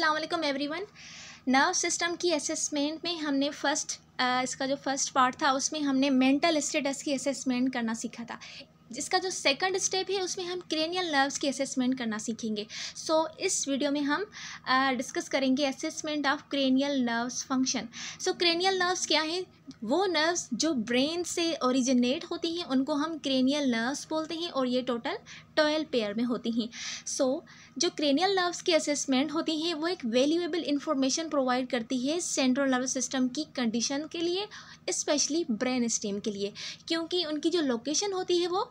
Every everyone nerve system की assessment में हमने फ़र्स्ट इसका जो फर्स्ट पार्ट था उसमें हमने मेंटल स्टेटस की असेसमेंट करना सीखा था जिसका जो सेकंड स्टेप है उसमें हम क्रेनियल नर्व्स की असेसमेंट करना सीखेंगे सो so, इस वीडियो में हम डिस्कस uh, करेंगे assessment of cranial nerves function so cranial nerves क्या हैं वो नर्व्स जो ब्रेन से ओरिजिनेट होती हैं उनको हम क्रेनियल नर्व्स बोलते हैं और ये टोटल ट्वेल्व पेयर में होती हैं सो so, जो क्रेनियल नर्व्स की असेसमेंट होती हैं वो एक वैल्यूएबल इंफॉर्मेशन प्रोवाइड करती है सेंट्रल नर्वस सिस्टम की कंडीशन के लिए स्पेशली ब्रेन स्टेम के लिए क्योंकि उनकी जो लोकेशन होती है वो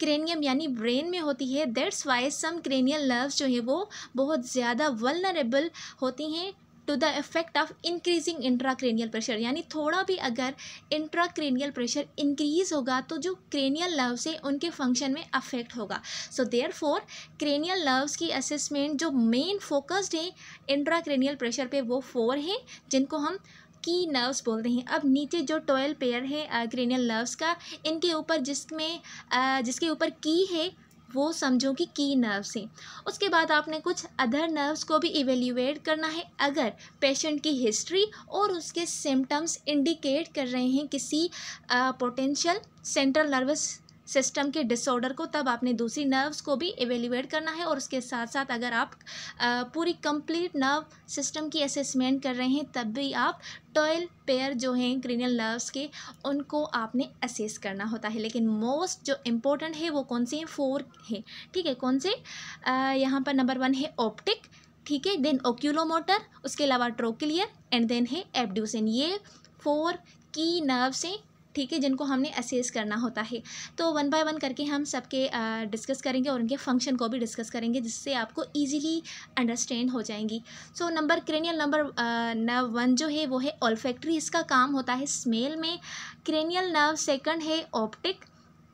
क्रेनियम यानी ब्रेन में होती है that's why some cranial nerves जो है वो बहुत ज़्यादा वलनरेबल होती हैं to the effect of increasing intracranial pressure यानी थोड़ा भी अगर इंट्राक्रेनियल प्रेशर इंक्रीज होगा तो जो क्रेनियल नर्व्स है उनके फंक्शन में अफेक्ट होगा so there four cranial nerves की असेसमेंट जो मेन फोकस्ड है इंट्राक्रेनियल प्रेशर पे वो फोर है जिनको हम की नर्व्स बोलते हैं अब नीचे जो ट्वेल्व पेयर है क्रेनियल नर्व्स का इनके ऊपर जिसमें uh, जिसके ऊपर की है वो समझो कि की नर्व्स हैं उसके बाद आपने कुछ अदर नर्व्स को भी इवेल्यूएट करना है अगर पेशेंट की हिस्ट्री और उसके सिम्टम्स इंडिकेट कर रहे हैं किसी पोटेंशियल सेंट्रल नर्वस सिस्टम के डिसऑर्डर को तब आपने दूसरी नर्व्स को भी एवेल्यूएट करना है और उसके साथ साथ अगर आप पूरी कंप्लीट नर्व सिस्टम की असेसमेंट कर रहे हैं तब भी आप टोयल पेयर जो हैं क्रीनियल नर्व्स के उनको आपने असेस करना होता है लेकिन मोस्ट जो इम्पोर्टेंट है वो कौन से हैं फोर हैं ठीक है कौन से यहाँ पर नंबर वन है ऑप्टिक ठीक है देन ओक्यूलोमोटर उसके अलावा ट्रोक्लियर एंड देन है एबड्यूसन ये फोर की नर्व्स हैं ठीक है जिनको हमने असेस करना होता है तो वन बाय वन करके हम सबके डिस्कस करेंगे और उनके फंक्शन को भी डिस्कस करेंगे जिससे आपको इजीली अंडरस्टैंड हो जाएंगी so number cranial number nerve one जो है वो है ऑल्फैक्ट्री इसका काम होता है स्मेल में क्रेनियल नर्व सेकंड है ऑप्टिक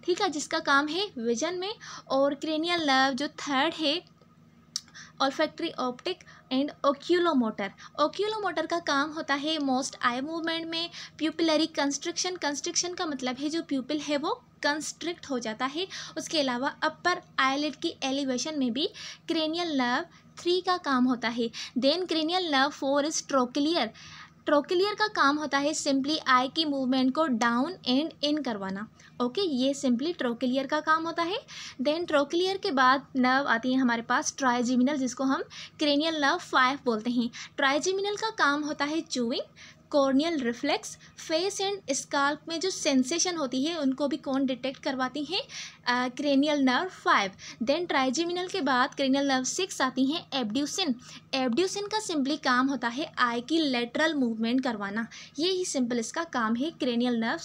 ठीक है जिसका काम है विजन में और क्रेनियल नर्व जो थर्ड है olfactory optic and oculomotor oculomotor का काम होता है मोस्ट आई मूवमेंट में प्यूपिलरी कंस्ट्रिक्शन कंस्ट्रिक्शन का मतलब है जो प्यूपिल है वो कंस्ट्रिक्ट हो जाता है उसके अलावा अपर आईलेट की एलिवेशन में भी क्रेनियल नर्व थ्री का काम होता है then cranial nerve four is trochlear trochlear का काम होता है सिंपली आई की मूवमेंट को डाउन एंड इन करवाना ओके ये सिंपली ट्रोकिलियर का काम होता है देन ट्रोकिलियर के बाद नर्व आती है हमारे पास ट्राइजिमिनल जिसको हम क्रेनियल नर्व फाइव बोलते हैं ट्राइजिमिनल का काम होता है chewing corneal reflex face and scalp में जो सेंसेशन होती है उनको भी कौन डिटेक्ट करवाती हैं cranial nerve five then trigeminal के बाद क्रेनियल नर्व सिक्स आती हैं एबड्यूसिन एबड्यूसिन का सिंपली काम होता है आई की लेटरल मूवमेंट करवाना ये ही सिंपल इसका काम है क्रेनियल नर्व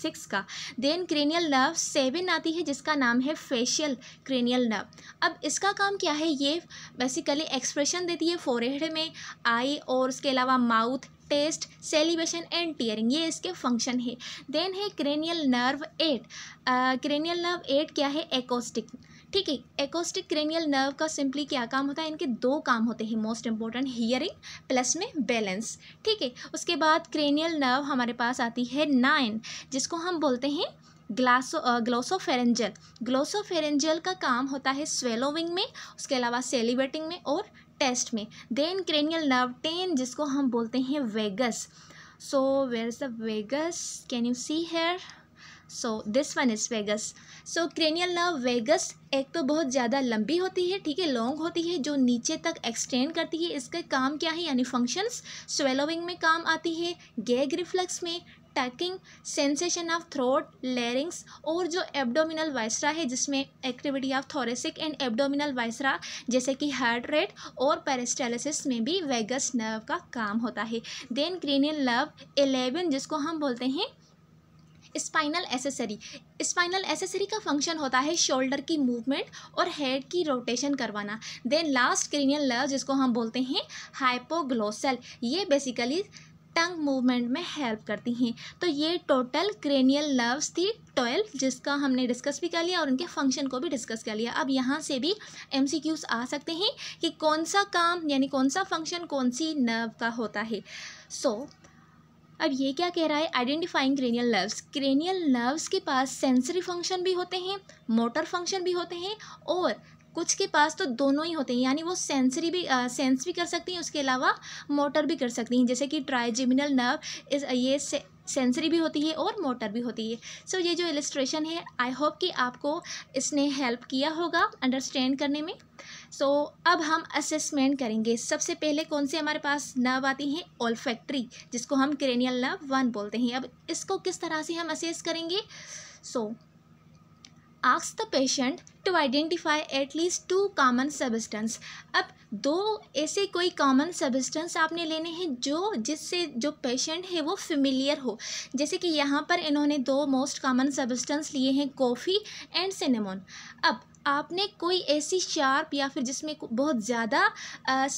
सिक्स का देन क्रेनियल नर्व सेवन आती है जिसका नाम है फेशियल क्रेनियल नर्व अब इसका काम क्या है ये बेसिकली एक्सप्रेशन देती है फोरहेड में आई और उसके अलावा mouth taste salivation and tearing ये इसके फंक्शन है देन है cranial nerve eight cranial nerve eight क्या है एकोस्टिक ठीक है एकोस्टिक क्रेनियल नर्व का सिंपली क्या काम होता है इनके दो काम होते हैं मोस्ट इंपॉर्टेंट हियरिंग प्लस में बैलेंस ठीक है उसके बाद क्रेनियल नर्व हमारे पास आती है नाइन जिसको हम बोलते हैं ग्लासो ग्लोसोफेरेंजल ग्लोसोफेरेंजल का काम होता है स्वेलोविंग में उसके अलावा सेलिब्रेटिंग में और टेस्ट में देन क्रेनियल नर्व टेन जिसको हम बोलते हैं vagus so where is the vagus can you see here so this one is vagus so cranial nerve vagus एक तो बहुत ज़्यादा लंबी होती है ठीक है लॉन्ग होती है जो नीचे तक एक्सटेंड करती है इसका काम क्या है यानी फंक्शंस स्वेलोविंग में काम आती है गैग रिफ्लक्स में taking sensation of throat larynx और जो एब्डोमिनल वाइसरा है जिसमें activity of thoracic and abdominal viscera जैसे कि हार्ट रेट और पेरेस्टेलिस में भी वेगस नर्व का काम होता है देन ग्रीनियल लव एलेवन जिसको हम बोलते हैं स्पाइनल एसेसरी स्पाइनल एसेसरी का फंक्शन होता है शोल्डर की मूवमेंट और हेड की रोटेशन करवाना देन लास्ट क्रीनियल लर्व जिसको हम बोलते हैं हाइपोग्लोसल ये बेसिकली टंग मूवमेंट में हेल्प करती हैं तो ये टोटल क्रेनियल नर्व्स थी ट्वेल्व जिसका हमने डिस्कस भी कर लिया और उनके फंक्शन को भी डिस्कस कर लिया अब यहाँ से भी एम आ सकते हैं कि कौन सा काम यानी कौन सा फंक्शन कौन सी नर्व का होता है सो so, अब ये क्या कह रहा है identifying cranial nerves cranial nerves के पास सेंसरी फंक्शन भी होते हैं मोटर फंक्शन भी होते हैं और कुछ के पास तो दोनों ही होते हैं यानी वो सेंसरी भी सेंस भी कर सकती हैं उसके अलावा मोटर भी कर सकती हैं जैसे कि ट्राइजिमिनल नर्व इस ये से, सेंसरी भी होती है और मोटर भी होती है सो so, ये जो एलिस्ट्रेशन है आई होप कि आपको इसने हेल्प किया होगा अंडरस्टैंड करने में सो so, अब हम असेसमेंट करेंगे सबसे पहले कौन से हमारे पास नर्व आती हैं ओल्फैक्ट्री जिसको हम क्रेनियल नर्व वन बोलते हैं अब इसको किस तरह से हम असेस करेंगे so so, ask the patient to identify at least two two substance अब दो ऐसे कोई कॉमन सबिस्टेंस आपने लेने हैं जो जिससे जो पेशेंट है वो फेमिलियर हो जैसे कि यहाँ पर इन्होंने दो मोस्ट कॉमन सबिस्टेंस लिए हैं कॉफ़ी एंड सिनेमोन अब आपने कोई ऐसी शार्प या फिर जिसमें बहुत ज़्यादा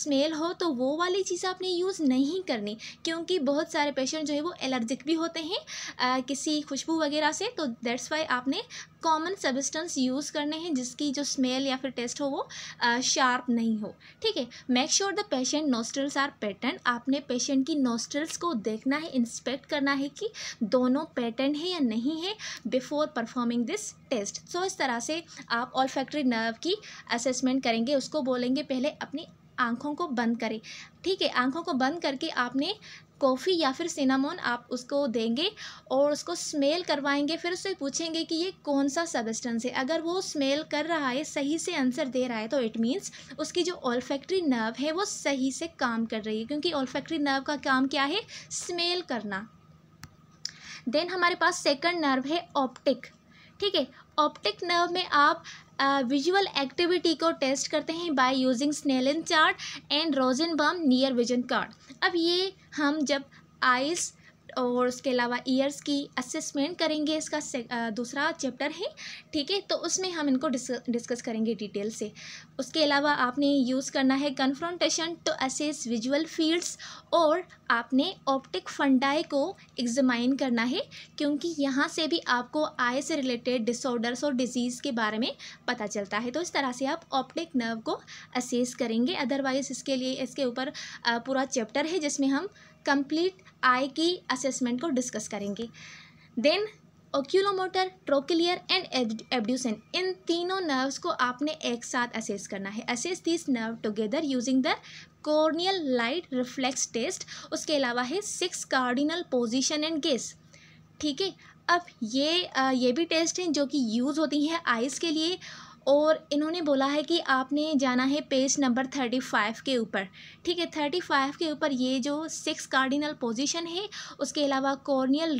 स्मेल हो तो वो वाली चीज़ आपने यूज़ नहीं करनी क्योंकि बहुत सारे पेशेंट जो है वो एलर्जिक भी होते हैं आ, किसी खुशबू वगैरह से तो दैट्स वाई आपने कॉमन सब्सटेंस यूज़ करने हैं जिसकी जो स्मेल या फिर टेस्ट हो वो शार्प नहीं हो ठीक है make sure the patient nostrils are patent आपने पेशेंट की नोस्ट्रल्स को देखना है इंस्पेक्ट करना है कि दोनों पैटर्न है या नहीं है before performing this test so इस तरह से आप ऑल फैक्ट्री नर्व की असेसमेंट करेंगे उसको बोलेंगे पहले अपनी आंखों को बंद करें ठीक है आंखों को बंद करके आपने कॉफ़ी या फिर सिनामोन आप उसको देंगे और उसको स्मेल करवाएंगे फिर उससे पूछेंगे कि ये कौन सा सबस्टेंस है अगर वो स्मेल कर रहा है सही से आंसर दे रहा है तो इट मीन्स उसकी जो ऑल्फैक्ट्री नर्व है वो सही से काम कर रही है क्योंकि ऑल्फैक्ट्री नर्व का काम क्या है स्मेल करना देन हमारे पास सेकेंड नर्व है ऑप्टिक ठीक है ऑप्टिक नर्व में आप विजुअल एक्टिविटी को टेस्ट करते हैं by using Snellen chart and Rosenbaum near vision card अब ये हम जब आइस और उसके अलावा ईयर्स की असेसमेंट करेंगे इसका दूसरा चैप्टर है ठीक है तो उसमें हम इनको डिस्कस करेंगे डिटेल से उसके अलावा आपने यूज़ करना है confrontation to assess visual fields और आपने ऑप्टिक फंडाई को एग्जामाइन करना है क्योंकि यहाँ से भी आपको आय से रिलेटेड डिसऑर्डर्स और डिजीज़ के बारे में पता चलता है तो इस तरह से आप ऑप्टिक नर्व को असेस करेंगे अदरवाइज़ इसके लिए इसके ऊपर पूरा चैप्टर है जिसमें हम कंप्लीट आई की असेसमेंट को डिस्कस करेंगे देन ओक्यूलोमोटर ट्रोकिलियर एंड एबड्यूसन इन तीनों नर्व्स को आपने एक साथ असेस करना है assess this nerve together using the corneal light reflex test उसके अलावा है six cardinal position and gaze ठीक है अब ये आ, ये भी टेस्ट हैं जो कि यूज़ होती हैं आइज़ के लिए और इन्होंने बोला है कि आपने जाना है पेज नंबर थर्टी फाइव के ऊपर ठीक है थर्टी फाइव के ऊपर ये जो सिक्स कार्डिनल पोजीशन है उसके अलावा कॉर्नियल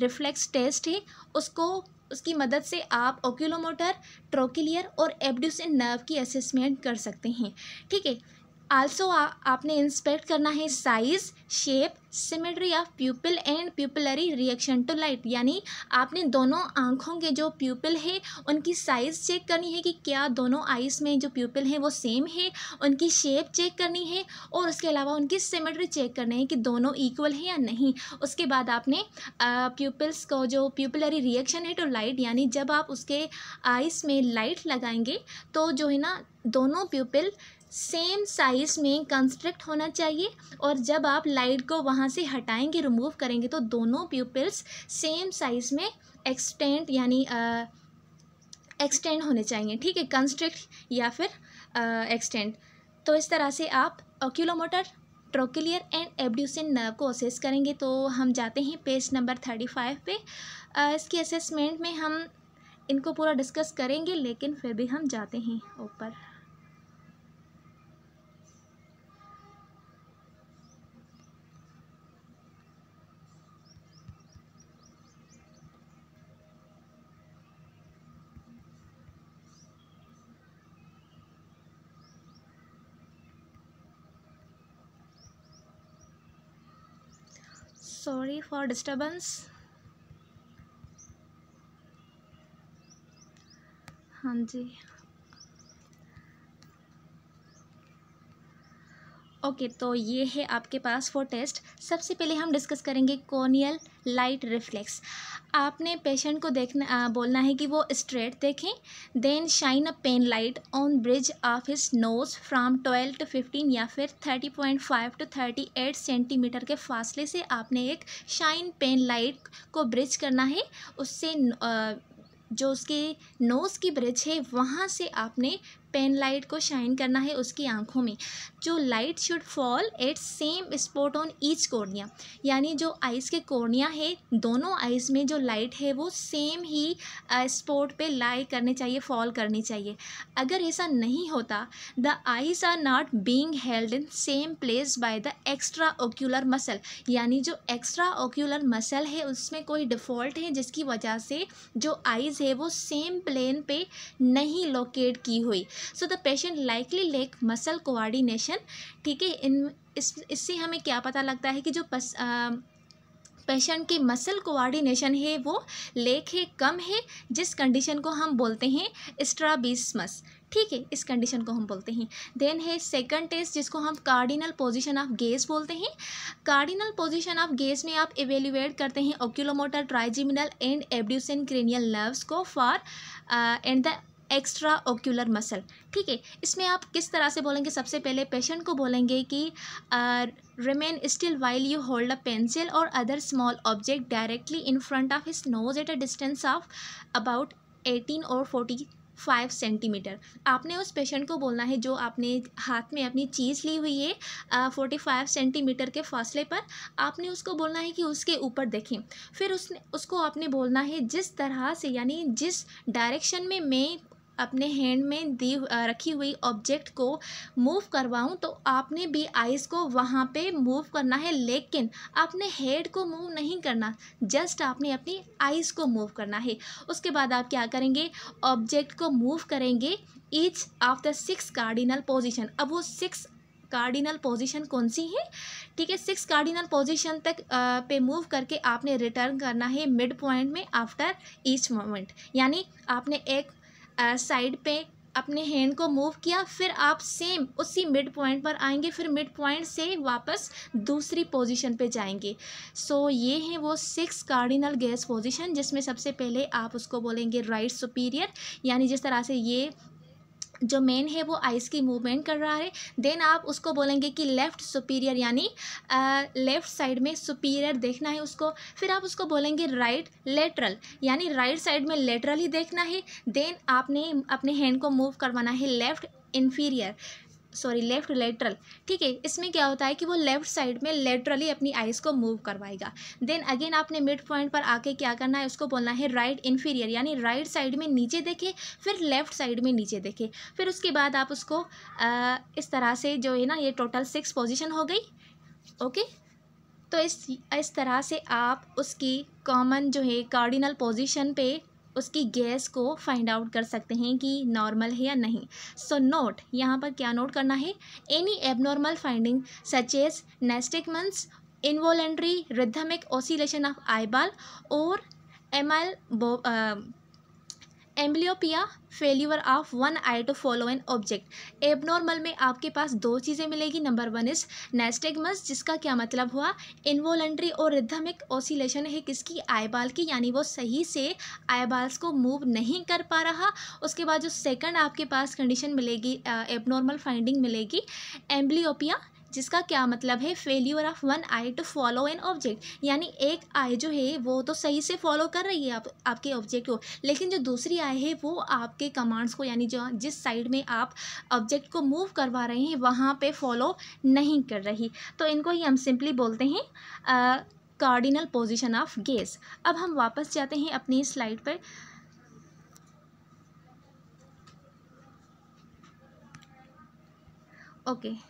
रिफ्लेक्स टेस्ट है उसको उसकी मदद से आप ओक्यूलोमोटर ट्रोकिलियर और एबड्यूसिन नर्व की असेसमेंट कर सकते हैं ठीक है आल्सो आपने इंस्पेक्ट करना है size shape symmetry of pupil and pupillary reaction to light यानी आपने दोनों आँखों के जो प्यूपिल है उनकी साइज़ चेक करनी है कि क्या दोनों आइज़ में जो प्यूपिल है वो सेम है उनकी शेप चेक करनी है और उसके अलावा उनकी सिमेट्री चेक करनी है कि दोनों इक्वल है या नहीं उसके बाद आपने प्यूपिल्स को जो प्यूपिलरी रिएक्शन है टू लाइट यानी जब आप उसके आइस में लाइट लगाएंगे तो जो है ना दोनों प्यूपिल सेम साइज़ में कंस्ट्रक्ट होना चाहिए और जब आप लाइट को वहाँ से हटाएंगे रिमूव करेंगे तो दोनों प्यूपिल्स सेम साइज़ में एक्सटेंड यानी एक्सटेंड होने चाहिए ठीक है कंस्ट्रक्ट या फिर एक्सटेंड तो इस तरह से आप oculomotor trochlear and abducens nerve को असेस करेंगे तो हम जाते हैं पेज नंबर थर्टी फाइव पे आ, इसकी असेसमेंट में हम इनको पूरा डिस्कस करेंगे लेकिन फिर भी हम जाते हैं ऊपर sorry for disturbance हाँ जी ओके okay, तो ये है आपके पास फोर टेस्ट सबसे पहले हम डिस्कस करेंगे कॉर्नियल लाइट रिफ्लेक्स आपने पेशेंट को देखना आ, बोलना है कि वो स्ट्रेट देखें then shine a pen light on bridge of his nose from twelve to fifteen या फिर thirty point five to thirty eight centimetre के फासले से आपने एक शाइन पेन लाइट को ब्रिज करना है उससे आ, जो उसके नोज़ की ब्रिज है वहाँ से आपने पेन लाइट को शाइन करना है उसकी आंखों में जो light should fall at same spot on each cornea यानी जो आइज़ के कोर्निया है दोनों आइज़ में जो लाइट है वो सेम ही स्पॉट पे लाई करने चाहिए फॉल करनी चाहिए अगर ऐसा नहीं होता the eyes are not being held in same place by the extra ocular muscle यानी जो एक्स्ट्रा ओक्यूलर मसल है उसमें कोई डिफ़ॉल्ट है जिसकी वजह से जो आइज़ है वो सेम प्लेन पे नहीं लोकेट की हुई so the patient likely lack muscle coordination ठीक है इन इस इससे हमें क्या पता लगता है कि जो पस, आ, पेशेंट की मसल कोऑर्डिनेशन है वो लेक है कम है जिस कंडीशन को हम बोलते हैं स्ट्राबिसमस ठीक है इस कंडीशन को हम बोलते हैं देन है सेकंड टेस्ट जिसको हम कार्डिनल पोजीशन ऑफ गेज बोलते हैं कार्डिनल पोजीशन ऑफ गेज में आप एवेल्यूएट करते हैं oculomotor trigeminal and abducens cranial nerves को for and the extra ocular muscle ठीक है इसमें आप किस तरह से बोलेंगे सबसे पहले पेशेंट को बोलेंगे कि remain still while you hold a pencil और other small object directly in front of his nose at a distance of about eighteen और फोर्टी फाइव सेंटीमीटर आपने उस पेशेंट को बोलना है जो आपने हाथ में अपनी चीज़ ली हुई है फोर्टी फाइव सेंटीमीटर के फासले पर आपने उसको बोलना है कि उसके ऊपर देखें फिर उसने उसको आपने बोलना है जिस तरह से यानी जिस डायरेक्शन में मैं अपने हैंड में दी रखी हुई ऑब्जेक्ट को मूव करवाऊँ तो आपने भी आइज़ को वहाँ पे मूव करना है लेकिन आपने हेड को मूव नहीं करना जस्ट आपने अपनी आइज़ को मूव करना है उसके बाद आप क्या करेंगे ऑब्जेक्ट को मूव करेंगे each after six cardinal position अब वो सिक्स कार्डिनल पोजीशन कौन सी है ठीक है सिक्स कार्डिनल पोजीशन तक आ, पे मूव करके आपने रिटर्न करना है मिड पॉइंट में आफ्टर ईच मोमेंट यानी आपने एक साइड पे अपने हैंड को मूव किया फिर आप सेम उसी मिड पॉइंट पर आएंगे फिर मिड पॉइंट से वापस दूसरी पोजीशन पे जाएंगे सो so, ये है वो सिक्स कार्डिनल गैस पोजीशन जिसमें सबसे पहले आप उसको बोलेंगे राइट सुपीरियर यानी जिस तरह से ये जो मेन है वो आइस की मूवमेंट कर रहा है देन आप उसको बोलेंगे कि लेफ़्ट सुपीरियर यानी लेफ़्ट साइड में सुपीरियर देखना है उसको फिर आप उसको बोलेंगे राइट लेटरल यानी राइट साइड में लेटरल ही देखना है देन आपने अपने हैंड को मूव करवाना है left inferior sorry left lateral ठीक है इसमें क्या होता है कि वो लेफ्ट साइड में लेटरली अपनी आइज़ को मूव करवाएगा देन अगेन आपने मिड पॉइंट पर आके क्या करना है उसको बोलना है राइट इन्फीरियर यानी राइट साइड में नीचे देखे फिर लेफ्ट साइड में नीचे देखे फिर उसके बाद आप उसको आ, इस तरह से जो है ना ये टोटल सिक्स पोजिशन हो गई ओके तो इस इस तरह से आप उसकी कॉमन जो है कार्डिनल पोजिशन पर उसकी गैस को फाइंड आउट कर सकते हैं कि नॉर्मल है या नहीं सो नोट यहाँ पर क्या नोट करना है any abnormal finding such as मंस involuntary rhythmic oscillation of eyeball और M L amblyopia failure of one eye to follow an object abnormal में आपके पास दो चीज़ें मिलेगी नंबर वन इज नेस्टेगमस जिसका क्या मतलब हुआ इन्वोलेंट्री और रिथमिक ओसिलेशन है किसकी आईबाल की यानी वो सही से आईबाल्स को मूव नहीं कर पा रहा उसके बाद जो सेकंड आपके पास कंडीशन मिलेगी एबनॉर्मल फाइंडिंग मिलेगी एम्बलियोपिया जिसका क्या मतलब है failure of one eye to follow an object यानी एक आय जो है वो तो सही से फॉलो कर रही है आप आपके ऑब्जेक्ट को लेकिन जो दूसरी आय है वो आपके कमांड्स को यानी जो जिस साइड में आप ऑब्जेक्ट को मूव करवा रहे हैं वहाँ पे फॉलो नहीं कर रही तो इनको ही हम सिंपली बोलते हैं कार्डिनल पोजिशन ऑफ गेस अब हम वापस जाते हैं अपनी स्लाइड पर ओके okay.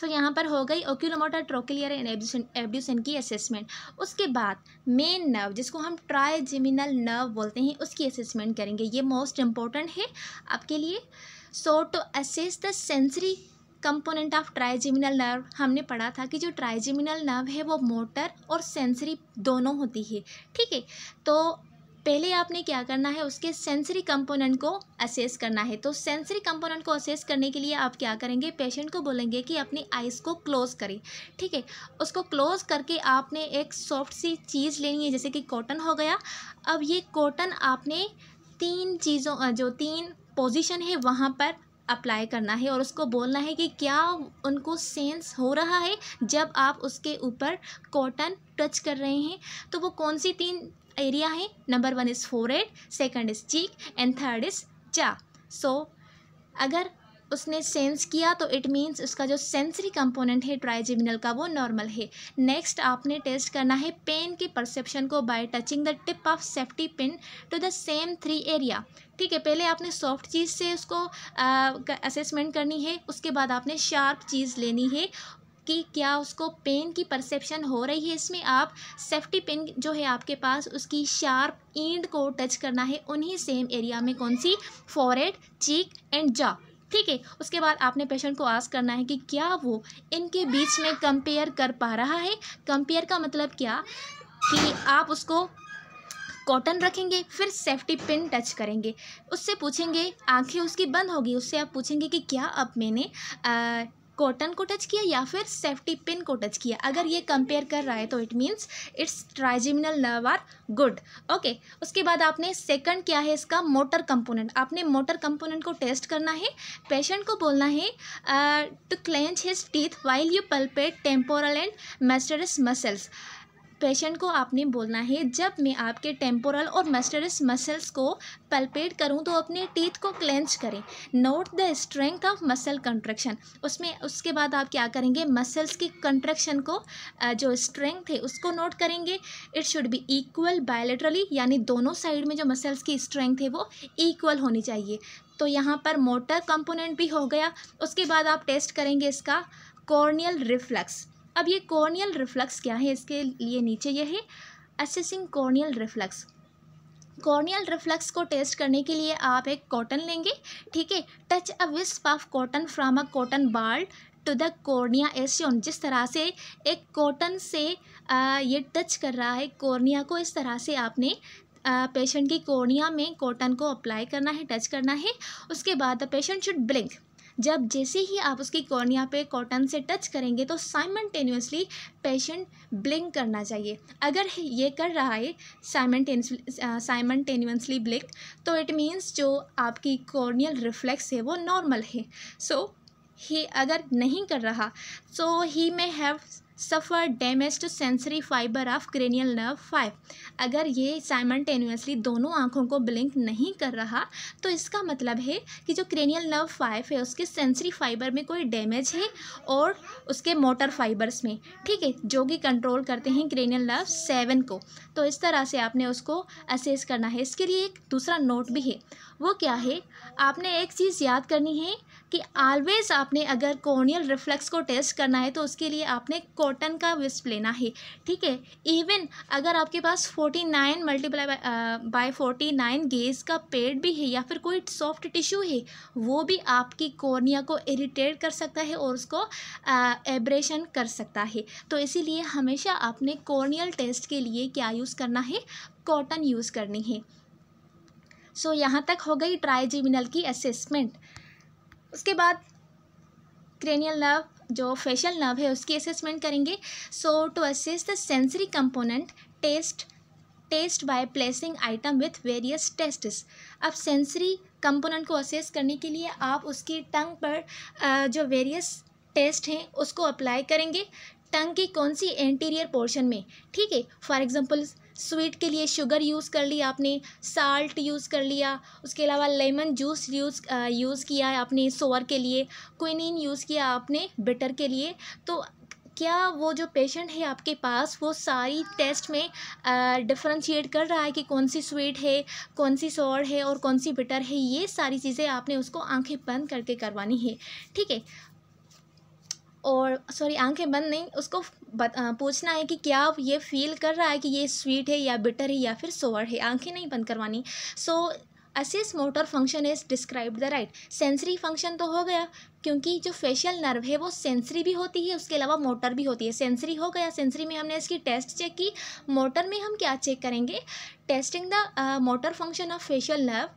सो so, यहाँ पर हो गई ओक्यूलोमोटर ट्रोकिलियर एंड एब्ड्यूसन की असेसमेंट उसके बाद मेन नर्व जिसको हम ट्राइजिमिनल नर्व बोलते हैं उसकी असेसमेंट करेंगे ये मोस्ट इम्पॉर्टेंट है आपके लिए so to assess the sensory component of trigeminal nerve हमने पढ़ा था कि जो ट्राइजिमिनल नर्व है वो मोटर और सेंसरी दोनों होती है ठीक है तो पहले आपने क्या करना है उसके सेंसरी कंपोनेंट को असेस करना है तो सेंसरी कंपोनेंट को असेस करने के लिए आप क्या करेंगे पेशेंट को बोलेंगे कि अपनी आइज़ को क्लोज़ करें ठीक है उसको क्लोज़ करके आपने एक सॉफ्ट सी चीज़ लेनी है जैसे कि कॉटन हो गया अब ये कॉटन आपने तीन चीज़ों जो तीन पोजिशन है वहाँ पर अप्लाई करना है और उसको बोलना है कि क्या उनको सेंस हो रहा है जब आप उसके ऊपर कॉटन टच कर रहे हैं तो वो कौन सी तीन एरिया हैं number one is forehead second is cheek and third is चा सो अगर उसने सेंस किया तो इट मीन्स उसका जो सेंसरी कंपोनेंट है ट्राइजिमिनल का वो नॉर्मल है नेक्स्ट आपने टेस्ट करना है पेन के परसेप्शन को by touching the tip of safety pin to the same three area ठीक है पहले आपने सॉफ्ट चीज़ से उसको असेसमेंट करनी है उसके बाद आपने शार्प चीज़ लेनी है कि क्या उसको पेन की परसेप्शन हो रही है इसमें आप सेफ्टी पिन जो है आपके पास उसकी शार्प ईंड को टच करना है उन्हीं सेम एरिया में कौन सी फॉरेड चीक एंड जा ठीक है उसके बाद आपने पेशेंट को आस्क करना है कि क्या वो इनके बीच में कंपेयर कर पा रहा है कंपेयर का मतलब क्या कि आप उसको कॉटन रखेंगे फिर सेफ्टी पिन टच करेंगे उससे पूछेंगे आंखें उसकी बंद होगी उससे आप पूछेंगे कि क्या अब मैंने कॉटन को टच किया या फिर सेफ्टी पिन को टच किया अगर ये कंपेयर कर रहा है तो it means it's trigeminal nerve are good okay उसके बाद आपने सेकंड क्या है इसका मोटर कंपोनेंट आपने मोटर कंपोनेंट को टेस्ट करना है पेशेंट को बोलना है to clench his teeth while you palpate temporal and masseter muscles patient को आपने बोलना है जब मैं आपके टेम्पोरल और मस्टरस मसल्स को पल्पेट करूं तो अपने टीथ को क्लेंच करें note the strength of muscle contraction उसमें उसके बाद आप क्या करेंगे मसल्स की कंट्रक्शन को जो स्ट्रेंथ है उसको नोट करेंगे it should be equal bilaterally यानी दोनों साइड में जो मसल्स की स्ट्रेंथ है वो इक्वल होनी चाहिए तो यहाँ पर मोटर कंपोनेंट भी हो गया उसके बाद आप टेस्ट करेंगे इसका कॉर्नियल रिफ्लक्स अब ये कॉर्नियल रिफ्लक्स क्या है इसके लिए नीचे ये है assessing corneal reflex corneal reflex को टेस्ट करने के लिए आप एक कॉटन लेंगे ठीक है touch a wisp of cotton from a cotton ball to the cornea एसियन जिस तरह से एक कॉटन से आ, ये टच कर रहा है कॉर्निया को इस तरह से आपने पेशेंट की कॉर्निया में कॉटन को अप्लाई करना है टच करना है उसके बाद द पेशेंट शुड ब्लिंक जब जैसे ही आप उसकी कॉर्निया पे कॉटन से टच करेंगे तो साइमल्टेनियसली पेशेंट ब्लिंक करना चाहिए अगर ये कर रहा है साइमल्टेनियसली ब्लिंक तो इट मीन्स जो आपकी कॉर्नियल रिफ्लेक्स है वो नॉर्मल है सो so, ही अगर नहीं कर रहा so he may have suffer damage to sensory fibre of cranial nerve five अगर ये साइमल्टेनियसली दोनों आँखों को ब्लिंक नहीं कर रहा तो इसका मतलब है कि जो क्रेनियल नर्व फाइव है उसके सेंसरी फाइबर में कोई डैमेज है और उसके मोटर फाइबर्स में ठीक है जो कि कंट्रोल करते हैं क्रेनियल नर्व सेवन को तो इस तरह से आपने उसको असेस करना है इसके लिए एक दूसरा नोट भी है वो क्या है आपने एक चीज़ याद करनी है कि ऑलवेज़ आपने अगर कॉर्नियल रिफ्लेक्स को टेस्ट करना है तो उसके लिए आपने को कॉटन का विस्प लेना है ठीक है इवन अगर आपके पास forty nine multiply by forty nine gauge का पेड भी है या फिर कोई सॉफ्ट टिश्यू है वो भी आपकी कॉर्निया को इरिटेट कर सकता है और उसको एब्रेशन कर सकता है तो इसीलिए हमेशा आपने कॉर्नियल टेस्ट के लिए क्या यूज़ करना है कॉटन यूज़ करनी है सो so, यहाँ तक हो गई ट्राइजिमिनल की असेसमेंट उसके बाद क्रेनियल नर्व जो फेशियल नर्व है उसकी असेसमेंट करेंगे so to assess the sensory component test test by placing item with various tests अब सेंसरी कंपोनेंट को असेस करने के लिए आप उसकी टंग पर जो वेरियस टेस्ट हैं उसको अप्लाई करेंगे टंग की कौन सी एंटीरियर पोर्शन में ठीक है फॉर एग्जांपल स्वीट के लिए शुगर यूज़ कर लिया आपने साल्ट यूज़ कर लिया उसके अलावा लेमन जूस यूज़ यूज़ किया है आपने सोर के लिए क्विनिन यूज़ किया आपने बिटर के लिए तो क्या वो जो पेशेंट है आपके पास वो सारी टेस्ट में डिफ्रेंशिएट कर रहा है कि कौन सी स्वीट है कौन सी सॉर है और कौन सी बिटर है ये सारी चीज़ें आपने उसको आंखें बंद करके करवानी है ठीक है और सॉरी आंखें बंद नहीं उसको बत, आ, पूछना है कि क्या आप ये फील कर रहा है कि ये स्वीट है या बिटर है या फिर सोवर है आंखें नहीं बंद करवानी so assess motor function is describe the right sensory function तो हो गया क्योंकि जो फेशियल नर्व है वो सेंसरी भी होती है उसके अलावा मोटर भी होती है सेंसरी हो गया सेंसरी में हमने इसकी टेस्ट चेक की मोटर में हम क्या चेक करेंगे testing the motor function of facial nerve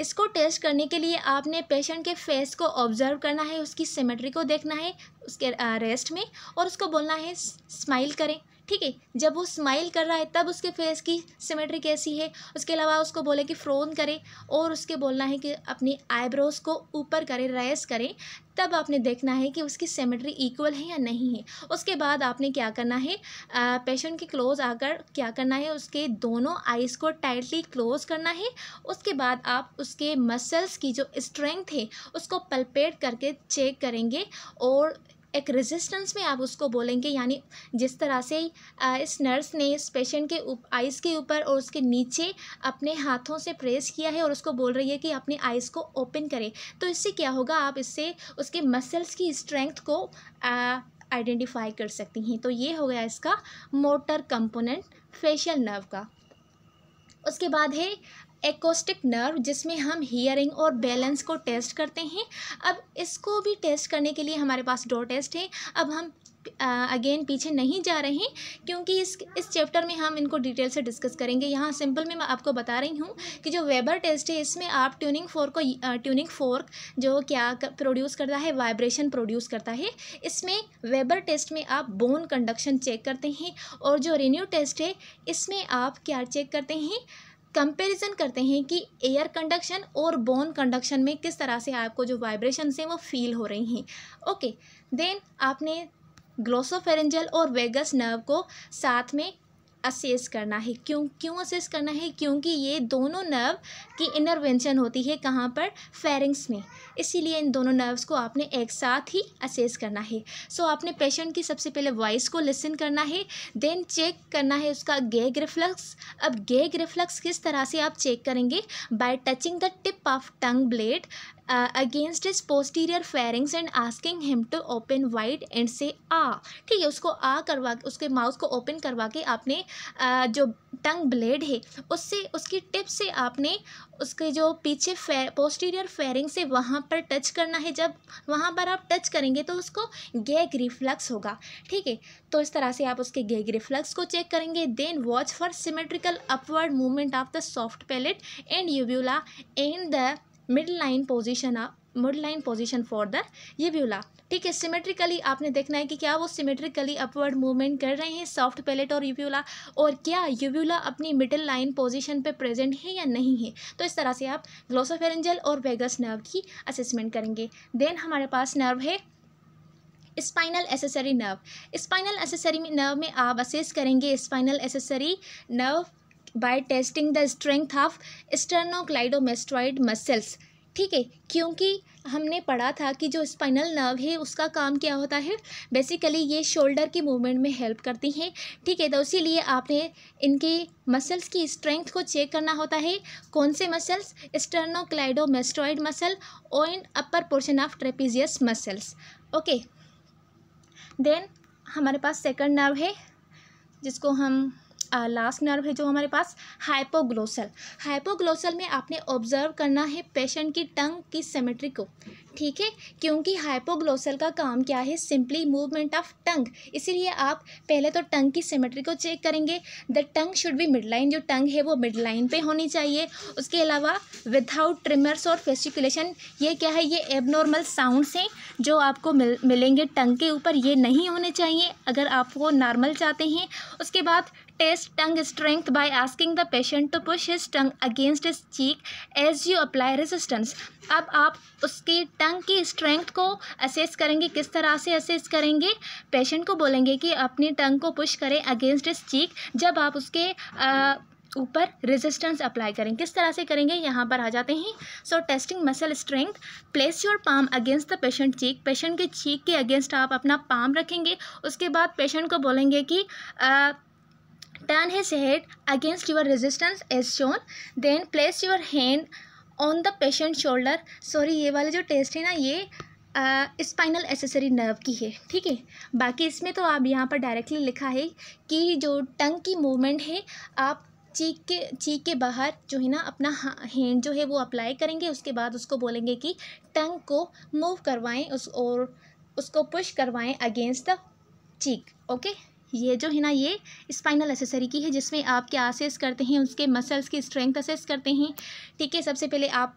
इसको टेस्ट करने के लिए आपने पेशेंट के फेस को ऑब्जर्व करना है उसकी सिमेट्री को देखना है उसके रेस्ट में और उसको बोलना है स्माइल करें ठीक है जब वो स्माइल कर रहा है तब उसके फेस की सिमेट्री कैसी है उसके अलावा उसको बोले कि फ्रोन करें और उसके बोलना है कि अपनी आईब्रोज को ऊपर करें रेस करें तब आपने देखना है कि उसकी सिमेट्री इक्वल है या नहीं है उसके बाद आपने क्या करना है पेशेंट के क्लोज आकर क्या करना है उसके दोनों आइज़ को टाइटली क्लोज करना है उसके बाद आप उसके मसल्स की जो स्ट्रेंथ है उसको पलपेट करके चेक करेंगे और एक रेजिस्टेंस में आप उसको बोलेंगे यानी जिस तरह से इस नर्स ने इस पेशेंट के आइज़ के ऊपर और उसके नीचे अपने हाथों से प्रेस किया है और उसको बोल रही है कि अपनी आइज़ को ओपन करें तो इससे क्या होगा आप इससे उसके मसल्स की स्ट्रेंथ को आइडेंटिफाई कर सकती हैं तो ये हो गया इसका मोटर कंपोनेंट फेशियल नर्व का उसके बाद है एकोस्टिक नर्व जिसमें हम हियरिंग और बैलेंस को टेस्ट करते हैं अब इसको भी टेस्ट करने के लिए हमारे पास दो टेस्ट हैं अब हम अगेन पीछे नहीं जा रहे हैं क्योंकि इस इस चैप्टर में हम इनको डिटेल से डिस्कस करेंगे यहाँ सिंपल में मैं आपको बता रही हूँ कि जो वेबर टेस्ट है इसमें आप ट्यूनिंग फोर को ट्यूनिंग फोर्क जो क्या प्रोड्यूस करता है वाइब्रेशन प्रोड्यूस करता है इसमें वेबर टेस्ट में आप बोन कंडक्शन चेक करते हैं और जो रेन्यू टेस्ट है इसमें आप क्या चेक करते हैं कंपैरिजन करते हैं कि एयर कंडक्शन और बोन कंडक्शन में किस तरह से आपको जो वाइब्रेशन हैं वो फील हो रही हैं ओके देन आपने ग्लोसोफेरेंजल और वेगस नर्व को साथ में असेस करना है क्यों क्यों असेस करना है क्योंकि ये दोनों नर्व की इनरवेंशन होती है कहाँ पर फेरिंग्स में इसीलिए इन दोनों नर्व्स को आपने एक साथ ही असेस करना है सो so, आपने पेशेंट की सबसे पहले वॉइस को लिसन करना है देन चेक करना है उसका गेग रिफ्लक्स अब गेग रिफ्लक्स किस तरह से आप चेक करेंगे by touching the tip of tongue blade against uh, against posterior pharynx and asking him to open wide and say ah ठीक है उसको आ करवा उसके माउथ को ओपन करवा के आपने uh, जो टंग ब्लेड है उससे उसकी टिप से आपने उसके जो पीछे फे, पोस्टीरियर फेरिंग से वहाँ पर टच करना है जब वहाँ पर आप टच करेंगे तो उसको गैग रिफ्लक्स होगा ठीक है तो इस तरह से आप उसके गैग रिफ्लक्स को चेक करेंगे then watch for symmetrical upward movement of the soft palate and uvula and the mid line position आप mid line position for the uvula ठीक है सिमेट्रिकली आपने देखना है कि क्या वो सिमेट्रिकली अपवर्ड मूवमेंट कर रहे हैं सॉफ्ट पैलेट और यूव्यूला और क्या यूव्यूला अपनी मिडिल लाइन पोजीशन पे प्रेजेंट है या नहीं है तो इस तरह से आप ग्लोसोफेरेंजल और वेगस नर्व की असेसमेंट करेंगे देन हमारे पास नर्व है spinal accessory nerve spinal accessory nerve में आप असेस करेंगे spinal accessory nerve by testing the strength of sternocleidomastoid muscles ठीक है क्योंकि हमने पढ़ा था कि जो स्पाइनल नर्व है उसका काम क्या होता है बेसिकली ये शोल्डर की मूवमेंट में हेल्प करती हैं ठीक है तो उसी लिए आपने इनके मसल्स की स्ट्रेंथ को चेक करना होता है कौन से मसल्स स्टर्नोक्लाइडोमेस्ट्रॉइड मसल और in upper portion of trapezius muscles okay then हमारे पास सेकंड नर्व है जिसको हम लास्ट नर्व है जो हमारे पास हाइपोग्लोसल हाइपोग्लोसल में आपने ऑब्जर्व करना है पेशेंट की टंग की सेमेट्री को ठीक है क्योंकि हाइपोग्लोसल का काम क्या है सिंपली मूवमेंट ऑफ टंग इसीलिए आप पहले तो टंग की सिमेट्री को चेक करेंगे the tongue should be mid line जो टंग है वो मिड लाइन पे होनी चाहिए उसके अलावा विदाउट ट्रिमर्स और फेस्टिकुलेशन ये क्या है ये एबनॉर्मल साउंडस हैं जो आपको मिल मिलेंगे टंग के ऊपर ये नहीं होने चाहिए अगर आप वो नॉर्मल चाहते हैं उसके बाद test tongue strength by asking the patient to push his tongue against his cheek as you apply resistance अब आप उसकी टंग की स्ट्रेंथ को असेस करेंगे किस तरह से असेस करेंगे पेशेंट को बोलेंगे कि अपनी टंग को पुश करें अगेंस्ट इस चीक जब आप उसके आ, ऊपर रेजिस्टेंस अप्लाई करें किस तरह से करेंगे यहाँ पर आ जाते हैं so testing muscle strength place your palm against the patient cheek patient के चीक के अगेंस्ट आप अपना पाम रखेंगे उसके बाद पेशेंट को बोलेंगे कि turn his head against your resistance as shown then place your hand on the patient shoulder sorry ये वाला जो टेस्ट है ना ये स्पाइनल एसेसरी नर्व की है ठीक है बाकी इसमें तो आप यहाँ पर डायरेक्टली लिखा है कि जो टंग की मूवमेंट है आप चीक के चीक के बाहर जो है ना अपना हैंड जो है वो अप्लाई करेंगे उसके बाद उसको बोलेंगे कि टंग को मूव करवाएं उस और उसको पुश करवाएं अगेंस्ट द चीक ओके ये जो है ना ये स्पाइनल एसेसरी की है जिसमें आप क्या असेस करते हैं उसके मसल्स की स्ट्रेंथ असेस करते हैं ठीक है सबसे पहले आप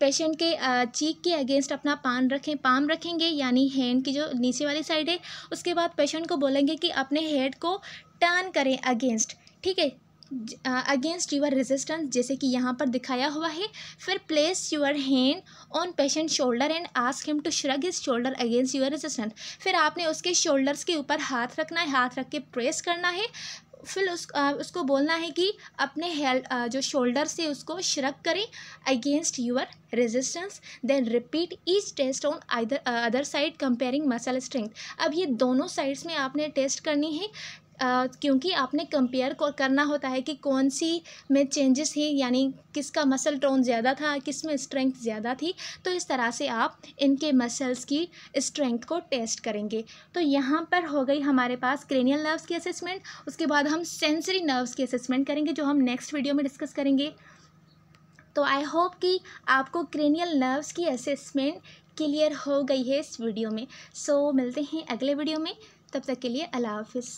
पेशेंट के चीक के अगेंस्ट अपना पान रखें पाम रखेंगे यानी हैंड की जो नीचे वाली साइड है उसके बाद पेशेंट को बोलेंगे कि अपने हेड को टर्न करें अगेंस्ट ठीक है अगेंस्ट यूर रेजिस्टेंस जैसे कि यहाँ पर दिखाया हुआ है फिर place your hand on patient shoulder and ask him to shrug his shoulder against your resistance फिर आपने उसके शोल्डर्स के ऊपर हाथ रखना है हाथ रख के प्रेस करना है फिर उस आ, उसको बोलना है कि अपने हेल जो शोल्डर से उसको श्रक करें against your resistance then repeat each test on other other side comparing muscle strength अब ये दोनों साइड्स में आपने टेस्ट करनी है क्योंकि आपने कंपेयर करना होता है कि कौन सी में चेंजेस थी यानी किसका मसल टोन ज़्यादा था किस में स्ट्रेंथ ज़्यादा थी तो इस तरह से आप इनके मसल्स की स्ट्रेंथ को टेस्ट करेंगे तो यहाँ पर हो गई हमारे पास क्रेनियल नर्व्स की असेसमेंट उसके बाद हम सेंसरी नर्व्स की असेसमेंट करेंगे जो हम नेक्स्ट वीडियो में डिस्कस करेंगे तो आई होप कि आपको क्रेनियल नर्व्स की असेसमेंट क्लियर हो गई है इस वीडियो में सो so, मिलते हैं अगले वीडियो में तब तक के लिए अल्लाह हाफिज़